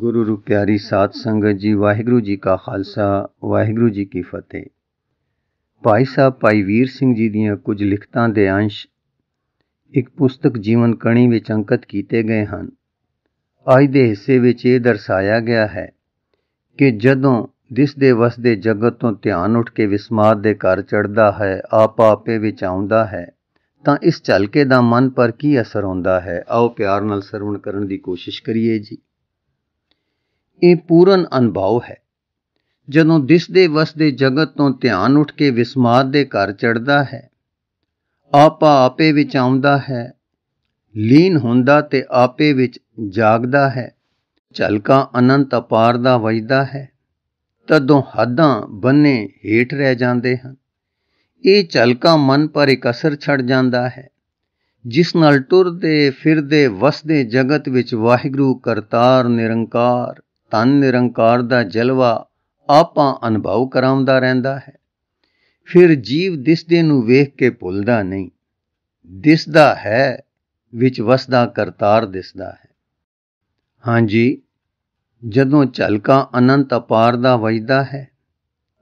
ਗੁਰੂ ਰੂ ਪਿਆਰੀ ਸਾਧ ਸੰਗਤ ਜੀ ਵਾਹਿਗੁਰੂ ਜੀ ਕਾ ਖਾਲਸਾ ਵਾਹਿਗੁਰੂ ਜੀ ਕੀ ਫਤਿਹ ਭਾਈ ਸਾਹਿਬ ਭਾਈ ਵੀਰ ਸਿੰਘ ਜੀ ਦੀਆਂ ਕੁਝ ਲਿਖਤਾਂ ਦੇ ਅੰਸ਼ ਇੱਕ ਪੁਸਤਕ ਜੀਵਨ ਕਣੀ ਵਿੱਚ ਅੰਕਿਤ ਕੀਤੇ ਗਏ ਹਨ ਅੱਜ ਦੇ ਹਿੱਸੇ ਵਿੱਚ ਇਹ ਦਰਸਾਇਆ ਗਿਆ ਹੈ ਕਿ ਜਦੋਂ ਦਿਸ ਦੇ ਵਸਦੇ ਜਗਤ ਤੋਂ ਧਿਆਨ ਉੱਠ ਕੇ ਵਿਸਮਾਦ ਦੇ ਘਰ ਚੜਦਾ ਹੈ ਆਪ ਆਪੇ ਵਿੱਚ ਆਉਂਦਾ ਹੈ ਤਾਂ ਇਸ ਝਲਕੇ ਦਾ ਮਨ ਪਰ ਕੀ ਅਸਰ ਹੁੰਦਾ ਹੈ ਆਓ ਪਿਆਰ ਨਾਲ ਸਰਵਣ ਕਰਨ ਦੀ ਕੋਸ਼ਿਸ਼ ਕਰੀਏ ਜੀ ਇਹ ਪੂਰਨ ਅਨੁਭਵ ਹੈ ਜਦੋਂ ਦਿਸਦੇ ਵਸਦੇ ਜਗਤ ਤੋਂ ਧਿਆਨ ਉੱਠ ਕੇ ਵਿਸਮਾਦ ਦੇ ਘਰ ਚੜਦਾ ਹੈ ਆਪਾ ਆਪੇ ਵਿੱਚ ਆਉਂਦਾ ਹੈ ਲੀਨ ਹੁੰਦਾ ਤੇ ਆਪੇ ਵਿੱਚ ਜਾਗਦਾ ਹੈ ਝਲਕਾ ਅਨੰਤ ਅਪਾਰ ਦਾ ਵਜਦਾ ਹੈ ਤਦੋਂ ਹੱਦਾਂ ਬੰਨੇ ਹੀਟ ਰਹਿ ਜਾਂਦੇ ਹਨ ਇਹ ਝਲਕਾ ਮਨ ਪਰ ਇੱਕ ਅਸਰ ਛੱਡ ਜਾਂਦਾ ਹੈ ਜਿਸ ਨਾਲ ਟੁਰਦੇ ਫਿਰਦੇ ਵਸਦੇ ਜਗਤ ਵਿੱਚ ਵਾਹਿਗੁਰੂ ਕਰਤਾਰ ਨਿਰੰਕਾਰ ਤਨ ਨਿਰੰਕਾਰ ਦਾ ਜਲਵਾ ਆਪਾਂ ਅਨੁਭਵ ਕਰਾਉਂਦਾ ਰਹਿੰਦਾ ਹੈ ਫਿਰ ਜੀਵ ਦਿਸਦੇ ਨੂੰ ਵੇਖ ਕੇ ਭੁੱਲਦਾ ਨਹੀਂ ਦਿਸਦਾ ਹੈ ਵਿੱਚ ਵਸਦਾ ਕਰਤਾਰ ਦਿਸਦਾ ਹੈ ਹਾਂਜੀ ਜਦੋਂ ਝਲਕਾ ਅਨੰਤ ਅਪਾਰ ਦਾ ਵਜਦਾ ਹੈ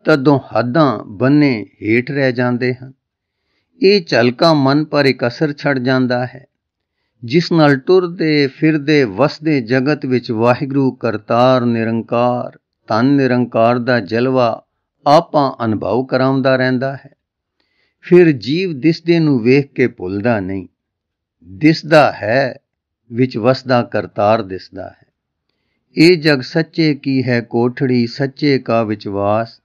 ਤਦੋਂ ਹੱਦਾਂ ਬੰਨੇ ਹੀਟ ਰਹਿ ਜਾਂਦੇ ਹਨ ਇਹ ਝਲਕਾ ਮਨ ਪਰ ਇੱਕ ਅਸਰ ਛੱਡ ਜਾਂਦਾ ਹੈ ਜਿਸ ਨਾਲ ਟੁਰਦੇ ਫਿਰਦੇ ਵਸਦੇ ਜਗਤ ਵਿੱਚ ਵਾਹਿਗੁਰੂ ਕਰਤਾਰ ਨਿਰੰਕਾਰ ਤਨ ਨਿਰੰਕਾਰ ਦਾ ਜਲਵਾ ਆਪਾਂ ਅਨੁਭਵ ਕਰਾਉਂਦਾ ਰਹਿੰਦਾ ਹੈ ਫਿਰ ਜੀਵ ਦਿਸਦੇ ਨੂੰ ਵੇਖ ਕੇ ਭੁੱਲਦਾ ਨਹੀਂ ਦਿਸਦਾ ਹੈ ਵਿੱਚ ਵਸਦਾ ਕਰਤਾਰ ਦਿਸਦਾ ਹੈ ਇਹ ਜਗ ਸੱਚੇ ਕੀ ਹੈ ਕੋਠੜੀ ਸੱਚੇ ਕਾ ਵਿਚਵਾਸ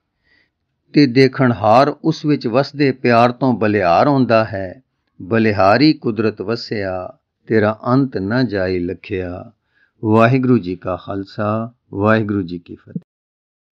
ਤੇ ਦੇਖਣਹਾਰ ਉਸ ਵਿੱਚ ਵਸਦੇ ਪਿਆਰ ਤੋਂ ਬਲਿਹਾਰ ਹੁੰਦਾ ਹੈ ਬਲਿਹਾਰੀ ਕੁਦਰਤ ਵਸਿਆ ਤੇਰਾ ਅੰਤ ਨਾ ਜਾਏ ਲਖਿਆ ਵਾਹਿਗੁਰੂ ਜੀ ਕਾ ਖਾਲਸਾ ਵਾਹਿਗੁਰੂ ਜੀ ਕੀ ਫਤਿਹ